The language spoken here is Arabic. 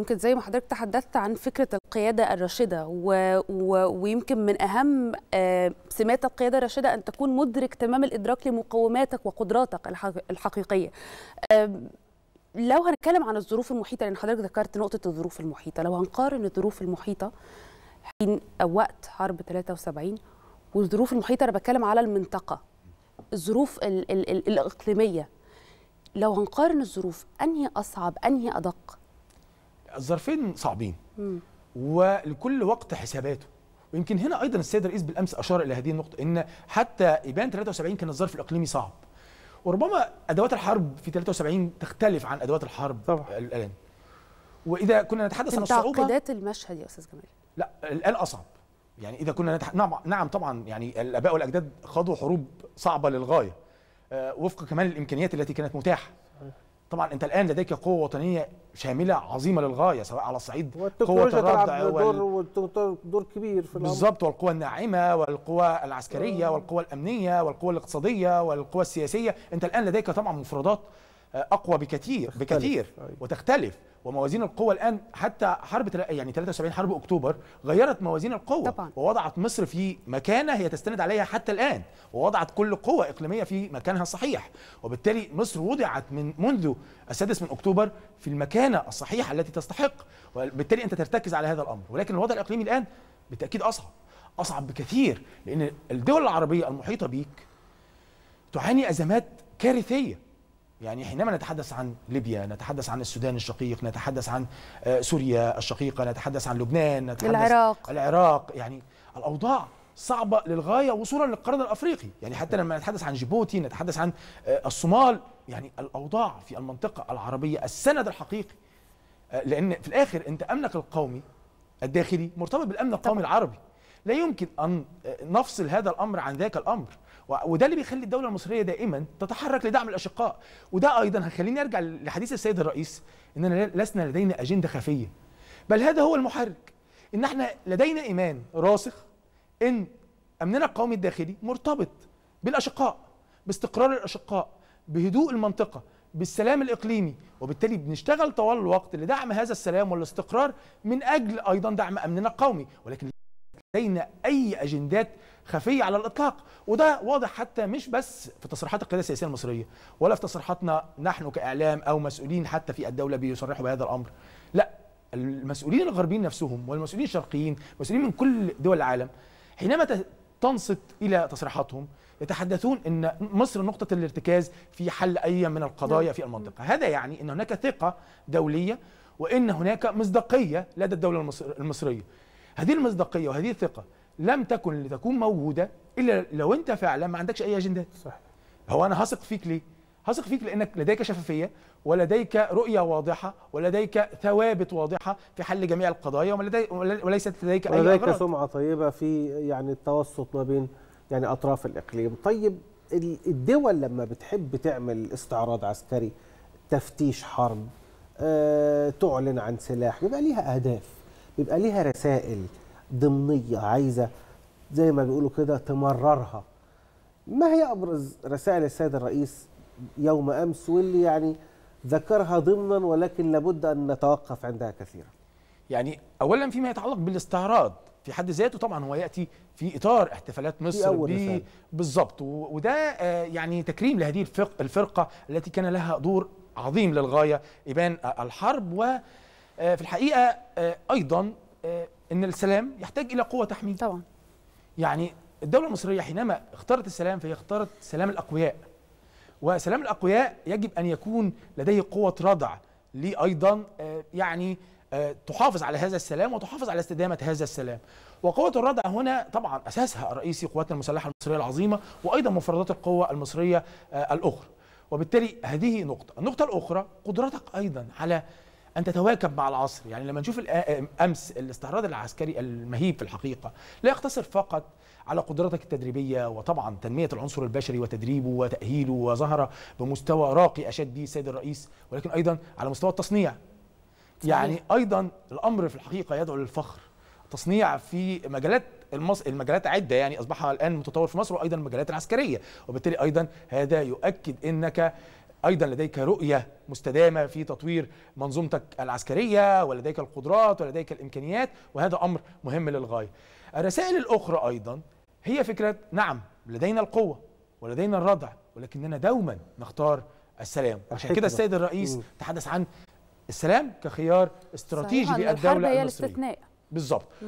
ممكن زي ما حضرتك تحدثت عن فكرة القيادة الراشدة و... و... ويمكن من أهم آه، سمات القيادة الراشدة أن تكون مدرك تمام الإدراك لمقوماتك وقدراتك الحقيقية لو هنتكلم عن الظروف المحيطة لأن حضرتك ذكرت نقطة الظروف المحيطة لو هنقارن الظروف المحيطة حين وقت حرب 73 والظروف المحيطة أنا بتكلم على المنطقة الظروف ال... ال... ال... الإقليمية لو هنقارن الظروف أنهي أصعب أنهي أدق الظرفين صعبين م. ولكل وقت حساباته ويمكن هنا ايضا السيد الرئيس بالامس اشار الى هذه النقطه ان حتى ابان 73 كان الظرف الاقليمي صعب وربما ادوات الحرب في 73 تختلف عن ادوات الحرب طبعا الان واذا كنا نتحدث عن الصعوبه تعقيدات المشهد يا استاذ جمال لا الان اصعب يعني اذا كنا نتح... نعم نعم طبعا يعني الاباء والاجداد خاضوا حروب صعبه للغايه آه، وفق كمان الامكانيات التي كانت متاحه طبعا انت الان لديك قوه وطنيه شامله عظيمه للغايه سواء على الصعيد قوه الرد دور وال... دور كبير في بالظبط والقوى الناعمه والقوى العسكريه آه. والقوى الامنيه والقوى الاقتصاديه والقوى السياسيه انت الان لديك طبعا مفردات اقوى بكثير بكثير طيب. وتختلف وموازين القوى الان حتى حرب يعني 73 حرب اكتوبر غيرت موازين القوى طبعا. ووضعت مصر في مكانه هي تستند عليها حتى الان ووضعت كل قوى اقليميه في مكانها الصحيح وبالتالي مصر وضعت من منذ السادس من اكتوبر في المكانه الصحيحه التي تستحق وبالتالي انت ترتكز على هذا الامر ولكن الوضع الاقليمي الان بالتاكيد اصعب اصعب بكثير لان الدول العربيه المحيطه بيك تعاني ازمات كارثيه يعني حينما نتحدث عن ليبيا نتحدث عن السودان الشقيق نتحدث عن آه، سوريا الشقيقة نتحدث عن لبنان نتحدث العراق العراق يعني الأوضاع صعبة للغاية وصولا للقرن الأفريقي يعني حتى لما نتحدث عن جيبوتي نتحدث عن آه، الصومال يعني الأوضاع في المنطقة العربية السند الحقيقي آه، لأن في الآخر أنت أمنك القومي الداخلي مرتبط بالأمن القومي العربي لا يمكن أن نفصل هذا الأمر عن ذاك الأمر وده اللي بيخلي الدوله المصريه دائما تتحرك لدعم الاشقاء وده ايضا هيخليني ارجع لحديث السيد الرئيس اننا لسنا لدينا اجنده خفيه بل هذا هو المحرك ان احنا لدينا ايمان راسخ ان امننا القومي الداخلي مرتبط بالاشقاء باستقرار الاشقاء بهدوء المنطقه بالسلام الاقليمي وبالتالي بنشتغل طوال الوقت لدعم هذا السلام والاستقرار من اجل ايضا دعم امننا القومي ولكن لدينا اي اجندات خفيه على الاطلاق وده واضح حتى مش بس في تصريحات القياده السياسيه المصريه ولا في تصريحاتنا نحن كاعلام او مسؤولين حتى في الدوله بيصرحوا بهذا الامر لا المسؤولين الغربيين نفسهم والمسؤولين الشرقيين مسؤولين من كل دول العالم حينما تنصت الى تصريحاتهم يتحدثون ان مصر نقطه الارتكاز في حل اي من القضايا في المنطقه هذا يعني ان هناك ثقه دوليه وان هناك مصداقيه لدى الدوله المصريه هذه المصداقيه وهذه الثقه لم تكن لتكون موجوده الا لو انت فعلا ما عندكش اي اجندات صح هو انا هثق فيك ليه هثق فيك لانك لديك شفافيه ولديك رؤيه واضحه ولديك ثوابت واضحه في حل جميع القضايا وليست لديك اي ولديك سمعه طيبه في يعني التوسط ما بين يعني اطراف الاقليم طيب الدول لما بتحب تعمل استعراض عسكري تفتيش حرب أه، تعلن عن سلاح بيبقى ليها اهداف بيبقى ليها رسائل ضمنيه عايزه زي ما بيقولوا كده تمررها ما هي ابرز رسائل السيد الرئيس يوم امس واللي يعني ذكرها ضمنا ولكن لابد ان نتوقف عندها كثيرا يعني اولا فيما يتعلق بالاستعراض في حد ذاته طبعا هو ياتي في اطار احتفالات مصر بالظبط وده آه، يعني تكريم لهذه الفرق الفرقه التي كان لها دور عظيم للغايه ابان آه، الحرب وفي آه، الحقيقه ايضا ان السلام يحتاج الى قوه تحميل طبعا يعني الدوله المصريه حينما اختارت السلام فهي اختارت سلام الاقوياء وسلام الاقوياء يجب ان يكون لديه قوه ردع لي ايضا آه، يعني آه، تحافظ على هذا السلام وتحافظ على استدامه هذا السلام وقوة الردع هنا طبعا أساسها الرئيسي قواتنا المسلحة المصرية العظيمة وأيضا مفردات القوة المصرية آه، الأخرى وبالتالي هذه نقطة النقطة الأخرى قدرتك أيضا على ان تتواكب مع العصر يعني لما نشوف امس الاستعراض العسكري المهيب في الحقيقه لا يقتصر فقط على قدراتك التدريبيه وطبعا تنميه العنصر البشري وتدريبه وتاهيله وظهر بمستوى راقي أشد به السيد الرئيس ولكن ايضا على مستوى التصنيع يعني ايضا الامر في الحقيقه يدعو للفخر تصنيع في مجالات المص... المجالات عده يعني اصبح الان متطور في مصر وايضا المجالات العسكريه وبالتالي ايضا هذا يؤكد انك ايضا لديك رؤيه مستدامه في تطوير منظومتك العسكريه ولديك القدرات ولديك الامكانيات وهذا امر مهم للغايه. الرسائل الاخرى ايضا هي فكره نعم لدينا القوه ولدينا الردع ولكننا دوما نختار السلام عشان كده السيد الرئيس تحدث عن السلام كخيار استراتيجي للدوله المصريه بالظبط